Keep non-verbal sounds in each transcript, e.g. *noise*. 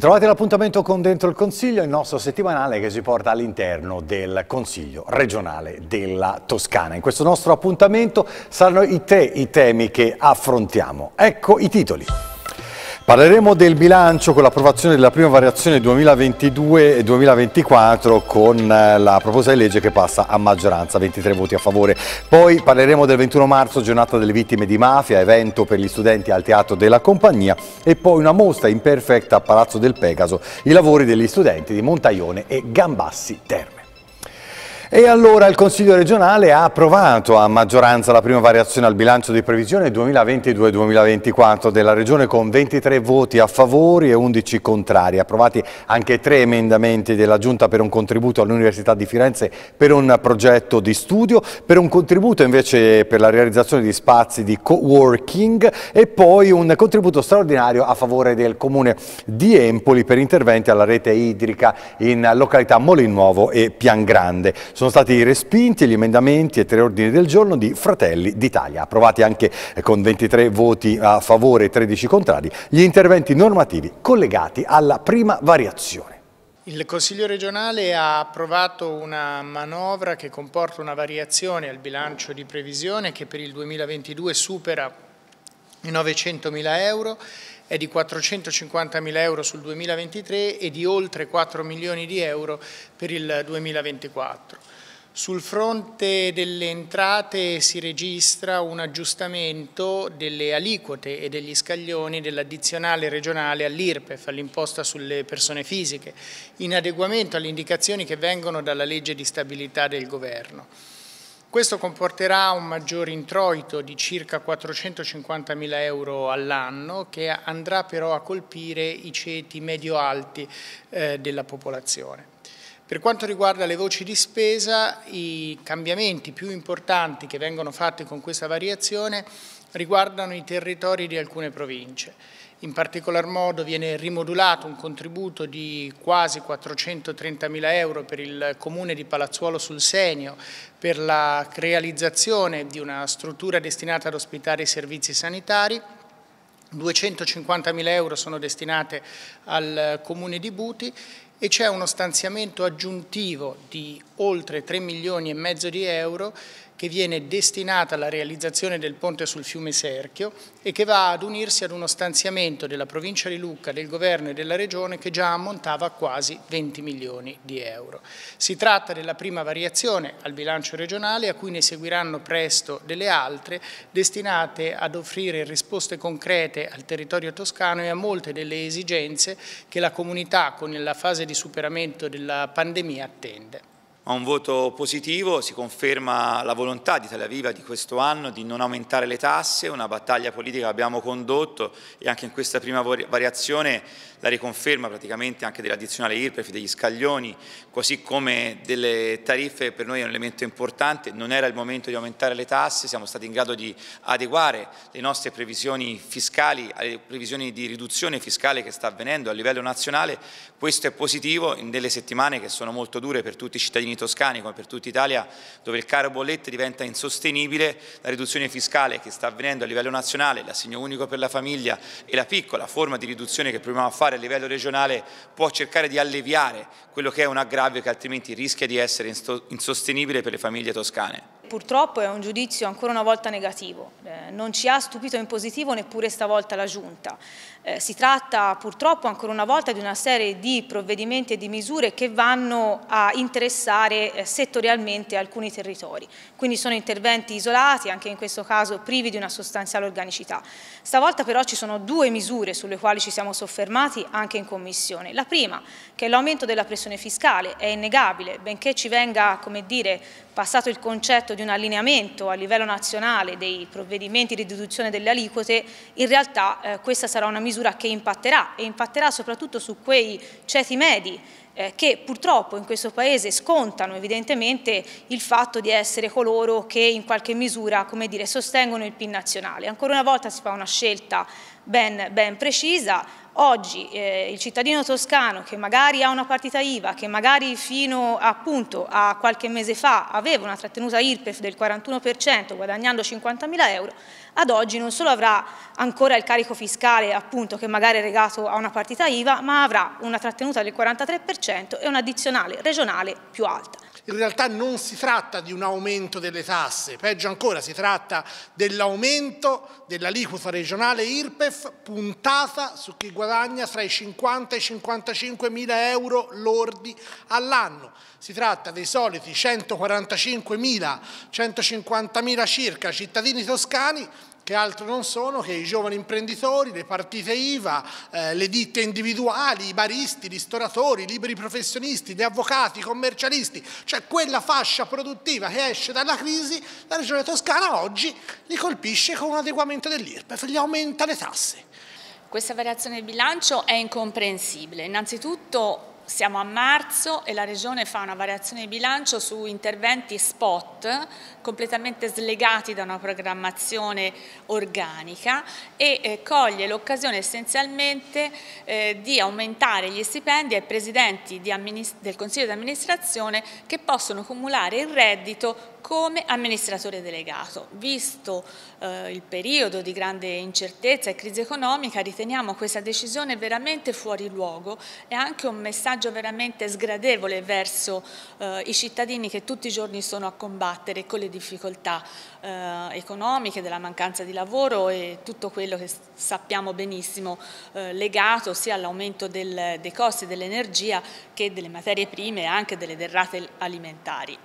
Bentrovati all'appuntamento con Dentro il Consiglio, il nostro settimanale che si porta all'interno del Consiglio regionale della Toscana. In questo nostro appuntamento saranno i tre i temi che affrontiamo. Ecco i titoli. Parleremo del bilancio con l'approvazione della prima variazione 2022-2024 con eh, la proposta di legge che passa a maggioranza, 23 voti a favore. Poi parleremo del 21 marzo, giornata delle vittime di mafia, evento per gli studenti al Teatro della Compagnia e poi una mostra imperfetta a Palazzo del Pegaso, i lavori degli studenti di Montaglione e Gambassi Terme. E allora il Consiglio regionale ha approvato a maggioranza la prima variazione al bilancio di previsione 2022-2024 della Regione con 23 voti a favore e 11 contrari. Approvati anche tre emendamenti della Giunta per un contributo all'Università di Firenze per un progetto di studio, per un contributo invece per la realizzazione di spazi di co-working e poi un contributo straordinario a favore del Comune di Empoli per interventi alla rete idrica in località Molinuovo e Piangrande. Sono stati respinti gli emendamenti e tre ordini del giorno di Fratelli d'Italia, approvati anche eh, con 23 voti a favore e 13 contrari, gli interventi normativi collegati alla prima variazione. Il Consiglio regionale ha approvato una manovra che comporta una variazione al bilancio di previsione che per il 2022 supera i 900 mila euro è di 450 mila euro sul 2023 e di oltre 4 milioni di euro per il 2024. Sul fronte delle entrate si registra un aggiustamento delle aliquote e degli scaglioni dell'addizionale regionale all'IRPEF, all'imposta sulle persone fisiche, in adeguamento alle indicazioni che vengono dalla legge di stabilità del Governo. Questo comporterà un maggior introito di circa 450.000 euro all'anno che andrà però a colpire i ceti medio-alti eh, della popolazione. Per quanto riguarda le voci di spesa, i cambiamenti più importanti che vengono fatti con questa variazione riguardano i territori di alcune province. In particolar modo viene rimodulato un contributo di quasi 430.000 euro per il comune di Palazzuolo sul Senio per la realizzazione di una struttura destinata ad ospitare i servizi sanitari 250.000 euro sono destinate al comune di Buti e c'è uno stanziamento aggiuntivo di oltre 3 milioni e mezzo di euro che viene destinata alla realizzazione del ponte sul fiume Serchio e che va ad unirsi ad uno stanziamento della provincia di Lucca, del governo e della regione che già ammontava quasi 20 milioni di euro. Si tratta della prima variazione al bilancio regionale a cui ne seguiranno presto delle altre destinate ad offrire risposte concrete al territorio toscano e a molte delle esigenze che la comunità con la fase di superamento della pandemia attende a un voto positivo, si conferma la volontà di Italia Viva di questo anno di non aumentare le tasse, una battaglia politica che abbiamo condotto e anche in questa prima variazione la riconferma praticamente anche dell'addizionale IRPEF, degli scaglioni, così come delle tariffe per noi è un elemento importante, non era il momento di aumentare le tasse, siamo stati in grado di adeguare le nostre previsioni fiscali alle previsioni di riduzione fiscale che sta avvenendo a livello nazionale, questo è positivo nelle settimane che sono molto dure per tutti i cittadini toscani come per tutta Italia dove il caro bollette diventa insostenibile, la riduzione fiscale che sta avvenendo a livello nazionale, l'assegno unico per la famiglia e la piccola forma di riduzione che proviamo a fare a livello regionale può cercare di alleviare quello che è un aggravio che altrimenti rischia di essere insostenibile per le famiglie toscane. Purtroppo è un giudizio ancora una volta negativo, eh, non ci ha stupito in positivo neppure stavolta la Giunta. Eh, si tratta purtroppo ancora una volta di una serie di provvedimenti e di misure che vanno a interessare eh, settorialmente alcuni territori, quindi sono interventi isolati, anche in questo caso privi di una sostanziale organicità. Stavolta però ci sono due misure sulle quali ci siamo soffermati anche in Commissione. La prima, che è l'aumento della pressione fiscale, è innegabile, benché ci venga, come dire, passato il concetto di un allineamento a livello nazionale dei provvedimenti di riduzione delle aliquote, in realtà eh, questa sarà una misura misura che impatterà e impatterà soprattutto su quei ceti medi eh, che purtroppo in questo Paese scontano evidentemente il fatto di essere coloro che in qualche misura dire, sostengono il PIN nazionale. Ancora una volta si fa una scelta ben, ben precisa, oggi eh, il cittadino toscano che magari ha una partita IVA, che magari fino appunto, a qualche mese fa aveva una trattenuta IRPEF del 41% guadagnando 50.000 euro, ad oggi non solo avrà ancora il carico fiscale appunto, che magari è legato a una partita IVA, ma avrà una trattenuta del 43% e un'addizionale regionale più alta in realtà non si tratta di un aumento delle tasse, peggio ancora si tratta dell'aumento dell'aliquota regionale IRPEF puntata su chi guadagna tra i 50 e i 55 mila euro lordi all'anno. Si tratta dei soliti 145 mila, 150 mila circa cittadini toscani che altro non sono che i giovani imprenditori, le partite IVA, eh, le ditte individuali, i baristi, i ristoratori, i liberi professionisti, gli avvocati, i commercialisti, cioè quella fascia produttiva che esce dalla crisi, la regione toscana oggi li colpisce con un adeguamento dell'IRPEF, gli aumenta le tasse. Questa variazione del bilancio è incomprensibile. Innanzitutto siamo a marzo e la Regione fa una variazione di bilancio su interventi spot completamente slegati da una programmazione organica e eh, coglie l'occasione essenzialmente eh, di aumentare gli stipendi ai presidenti del Consiglio di amministrazione che possono cumulare il reddito come amministratore delegato. Visto eh, il periodo di grande incertezza e crisi economica riteniamo questa decisione veramente fuori luogo e anche un messaggio veramente sgradevole verso eh, i cittadini che tutti i giorni sono a combattere con le difficoltà eh, economiche, della mancanza di lavoro e tutto quello che sappiamo benissimo eh, legato sia all'aumento dei costi dell'energia che delle materie prime e anche delle derrate alimentari.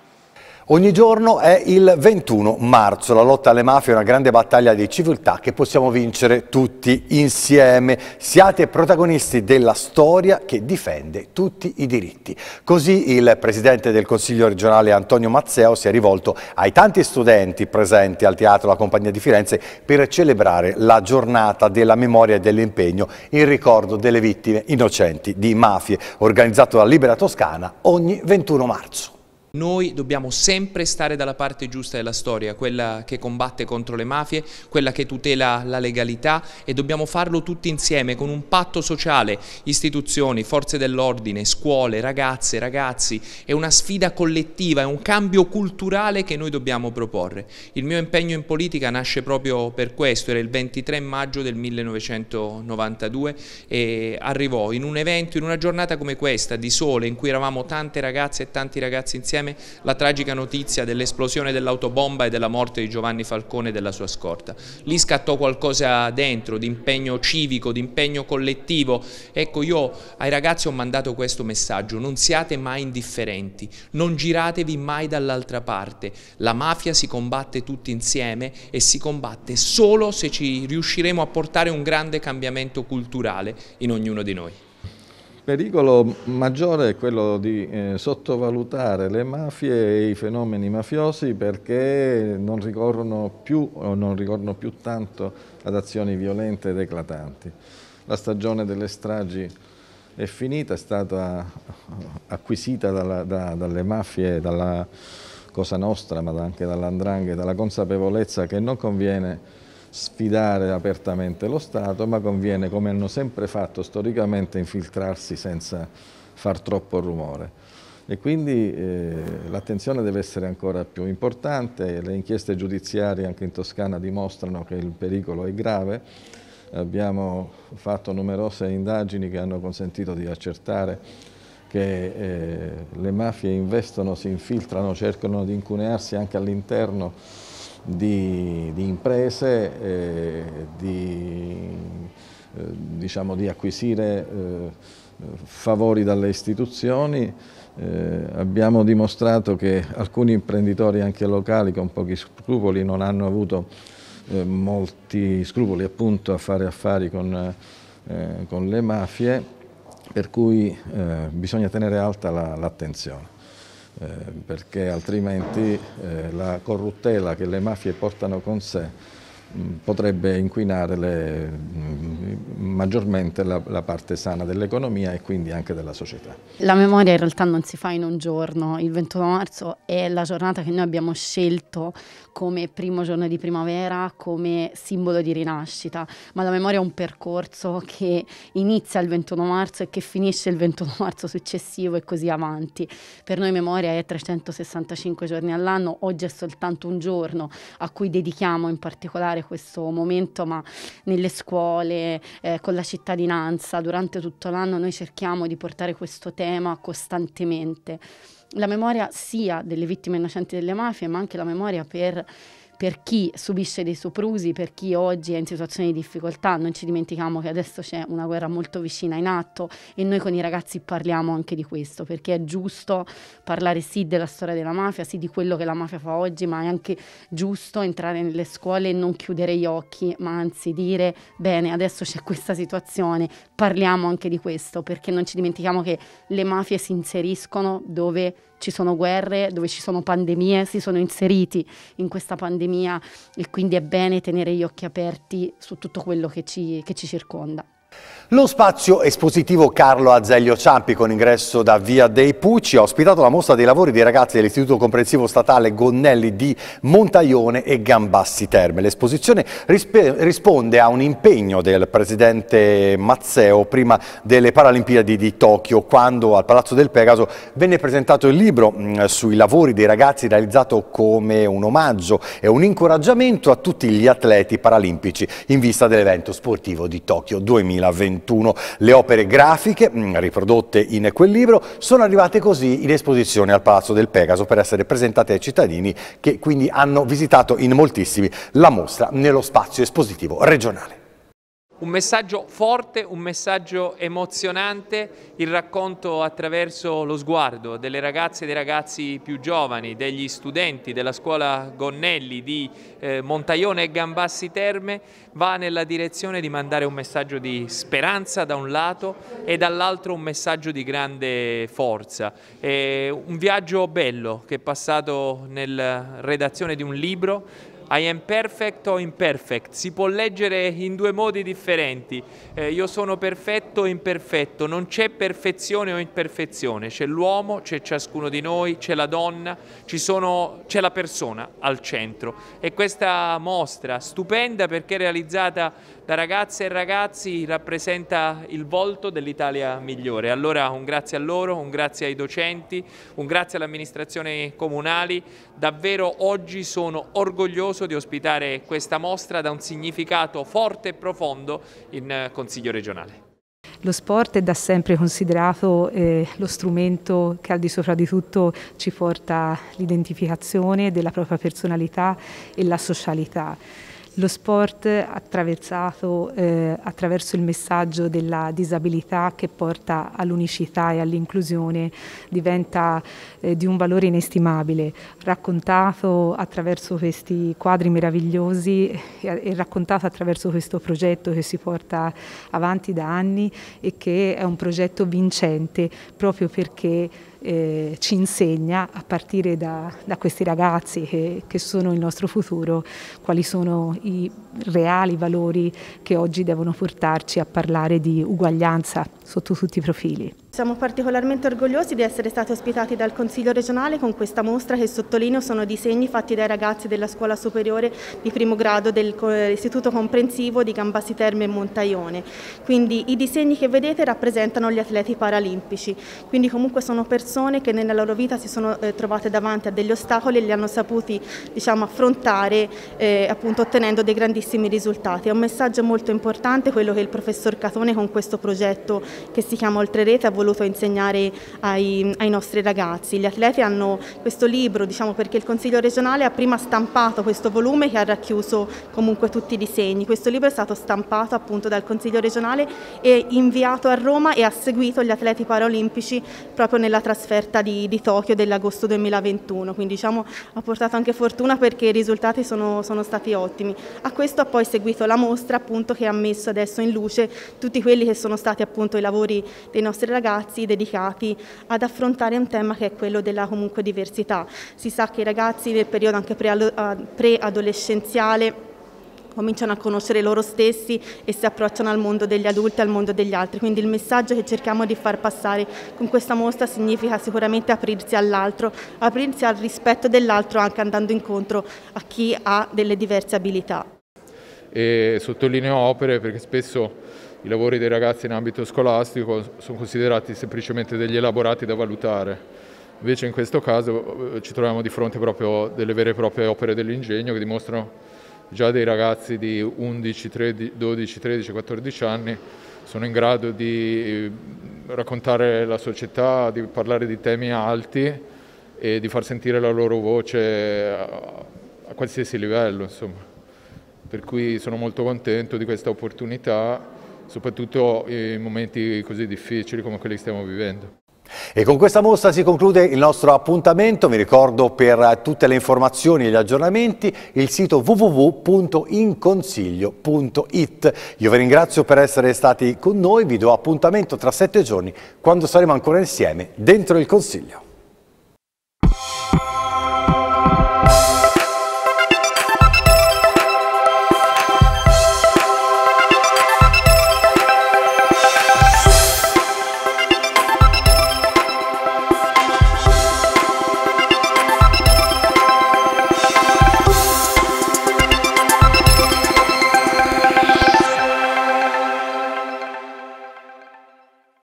Ogni giorno è il 21 marzo, la lotta alle mafie è una grande battaglia di civiltà che possiamo vincere tutti insieme. Siate protagonisti della storia che difende tutti i diritti. Così il Presidente del Consiglio regionale Antonio Mazzeo si è rivolto ai tanti studenti presenti al Teatro La Compagnia di Firenze per celebrare la giornata della memoria e dell'impegno in ricordo delle vittime innocenti di mafie, organizzato da Libera Toscana ogni 21 marzo. Noi dobbiamo sempre stare dalla parte giusta della storia, quella che combatte contro le mafie, quella che tutela la legalità e dobbiamo farlo tutti insieme con un patto sociale, istituzioni, forze dell'ordine, scuole, ragazze, ragazzi. È una sfida collettiva, è un cambio culturale che noi dobbiamo proporre. Il mio impegno in politica nasce proprio per questo, era il 23 maggio del 1992 e arrivò in un evento, in una giornata come questa di sole in cui eravamo tante ragazze e tanti ragazzi insieme insieme la tragica notizia dell'esplosione dell'autobomba e della morte di Giovanni Falcone e della sua scorta. Lì scattò qualcosa dentro, di impegno civico, di impegno collettivo. Ecco, io ai ragazzi ho mandato questo messaggio, non siate mai indifferenti, non giratevi mai dall'altra parte. La mafia si combatte tutti insieme e si combatte solo se ci riusciremo a portare un grande cambiamento culturale in ognuno di noi pericolo maggiore è quello di eh, sottovalutare le mafie e i fenomeni mafiosi perché non ricorrono più o non ricorrono più tanto ad azioni violente ed eclatanti. La stagione delle stragi è finita, è stata acquisita dalla, da, dalle mafie, dalla Cosa Nostra, ma anche dall'andrangheta, la consapevolezza che non conviene sfidare apertamente lo Stato, ma conviene, come hanno sempre fatto storicamente, infiltrarsi senza far troppo rumore. E quindi eh, l'attenzione deve essere ancora più importante, le inchieste giudiziarie anche in Toscana dimostrano che il pericolo è grave, abbiamo fatto numerose indagini che hanno consentito di accertare che eh, le mafie investono, si infiltrano, cercano di incunearsi anche all'interno di, di imprese, eh, di, eh, diciamo, di, acquisire eh, favori dalle istituzioni. Eh, abbiamo dimostrato che alcuni imprenditori anche locali con pochi scrupoli non hanno avuto eh, molti scrupoli appunto a fare affari con, eh, con le mafie, per cui bisogna tenere alta l'attenzione. La, eh, perché altrimenti eh, la corruttela che le mafie portano con sé potrebbe inquinare le, mm, maggiormente la, la, parte sana dell'economia e quindi anche della società. La memoria in realtà non si fa in un giorno, il 21 marzo è la giornata che noi abbiamo scelto come primo giorno di primavera, come simbolo di rinascita, ma la memoria è un percorso che inizia il 21 marzo e che finisce il 21 *laughs* marzo successivo e così avanti. Per noi memoria è 365 giorni all'anno, oggi è soltanto un giorno a cui dedichiamo in particolare questo momento, ma nelle scuole, eh, con la cittadinanza, durante tutto l'anno noi cerchiamo di portare questo tema costantemente. La memoria sia delle vittime innocenti delle mafie, ma anche la memoria per per chi subisce dei soprusi, per chi oggi è in situazioni di difficoltà, non ci dimentichiamo che adesso c'è una guerra molto vicina in atto e noi con i ragazzi parliamo anche di questo, perché è giusto parlare sì della storia della mafia, sì di quello che la mafia fa oggi, ma è anche giusto entrare nelle scuole e non chiudere gli occhi, ma anzi dire bene, adesso c'è questa situazione, parliamo anche di questo, perché non ci dimentichiamo che le mafie si inseriscono dove ci sono guerre, dove ci sono pandemie, si sono inseriti in questa pandemia e quindi è bene tenere gli occhi aperti su tutto quello che ci, che ci circonda. Lo spazio espositivo Carlo Azeglio Ciampi con ingresso da Via dei Pucci ha ospitato la mostra dei lavori dei ragazzi dell'Istituto Comprensivo Statale Gonnelli di Montaglione e Gambassi Terme. L'esposizione risponde a un impegno del presidente Mazzeo prima delle Paralimpiadi di Tokyo quando al Palazzo del Pegaso venne presentato il libro mm, sui lavori dei ragazzi realizzato come un omaggio e un incoraggiamento a tutti gli atleti paralimpici in vista dell'evento sportivo di Tokyo 2020. 2021. Le opere grafiche mm, riprodotte in quel libro sono arrivate così in esposizione al Palazzo del Pegaso per essere presentate ai cittadini che quindi hanno visitato in moltissimi la mostra nello spazio espositivo regionale un messaggio forte, un messaggio emozionante, il racconto attraverso lo sguardo delle ragazze e dei ragazzi più giovani, degli studenti della scuola Gonnelli di eh, Montaione e Gambassi Terme, va nella direzione di mandare un messaggio di speranza da un lato e dall'altro un messaggio di grande forza. È eh, un viaggio bello che è passato nella redazione di un libro i am perfect o imperfect, si può leggere in due modi differenti, eh, io sono perfetto o imperfetto, non c'è perfezione o imperfezione, c'è l'uomo, c'è ciascuno di noi, c'è la donna, c'è la persona al centro e questa mostra stupenda perché realizzata da ragazze e ragazzi rappresenta il volto dell'Italia migliore, allora un grazie a loro, un grazie ai docenti, un grazie alle amministrazioni comunali, davvero oggi sono orgoglioso orgoglioso di ospitare questa mostra da un significato forte e profondo in eh, Consiglio regionale. Lo sport è da sempre considerato eh, lo strumento che al di sopra di tutto ci porta l'identificazione della propria personalità e la socialità lo sport attraversato eh, attraverso il messaggio della disabilità che porta all'unicità e all'inclusione diventa eh, di un valore inestimabile, raccontato attraverso questi quadri meravigliosi e, eh, e raccontato attraverso questo progetto che si porta avanti da anni e che è un progetto vincente proprio perché eh, ci insegna a partire da, da questi ragazzi che, che, sono il nostro futuro, quali sono i reali valori che oggi devono portarci a parlare di uguaglianza sotto tutti i profili. Siamo particolarmente orgogliosi di essere stati ospitati dal Consiglio regionale con questa mostra che sottolineo sono disegni fatti dai ragazzi della scuola superiore di primo grado dell'Istituto Comprensivo di Gambassi Terme e Montaione. Quindi i disegni che vedete rappresentano gli atleti paralimpici, quindi comunque sono persone che nella loro vita si sono eh, trovate davanti a degli ostacoli e li hanno saputi diciamo, affrontare eh, appunto ottenendo dei grandissimi risultati. È un messaggio molto importante quello che il professor Catone con questo progetto che si chiama Oltre Rete ha voluto voluto insegnare ai, ai nostri ragazzi. Gli atleti hanno questo libro diciamo, perché il Consiglio regionale ha prima stampato questo volume che ha racchiuso comunque tutti i disegni. Questo libro è stato stampato appunto dal Consiglio regionale e inviato a Roma e ha seguito gli atleti paraolimpici proprio nella trasferta di, di Tokyo dell'agosto 2021, quindi diciamo ha portato anche fortuna perché i risultati sono, sono stati ottimi. A questo ha poi seguito la mostra appunto che ha messo adesso in luce tutti quelli che sono stati appunto i lavori dei nostri ragazzi ragazzi dedicati ad affrontare un tema che è quello della comunque diversità. Si sa che i ragazzi nel periodo anche ah, pre-adolescenziale cominciano a conoscere loro stessi e si approcciano al mondo degli adulti, al mondo degli altri. Quindi il messaggio che cerchiamo di far passare con questa mostra significa sicuramente aprirsi all'altro, aprirsi al rispetto dell'altro anche andando incontro a chi ha delle diverse abilità. E sottolineo opere perché spesso i lavori dei ragazzi in ambito scolastico sono considerati semplicemente degli elaborati da valutare. Invece in questo caso eh, ci troviamo di fronte proprio delle vere e proprie opere dell'ingegno che dimostrano già dei ragazzi di 11, 13, 12, 13, 14 anni sono in grado di eh, raccontare la società, di parlare di temi alti e di far sentire la loro voce a, qualsiasi livello, insomma. Per cui sono molto contento di questa opportunità soprattutto in momenti così difficili come quelli che stiamo vivendo. E con questa mostra si conclude il nostro appuntamento, vi ricordo per tutte le informazioni e gli aggiornamenti il sito www.inconsiglio.it. Io vi ringrazio per essere stati con noi, vi do appuntamento tra sette giorni quando saremo ancora insieme dentro il Consiglio.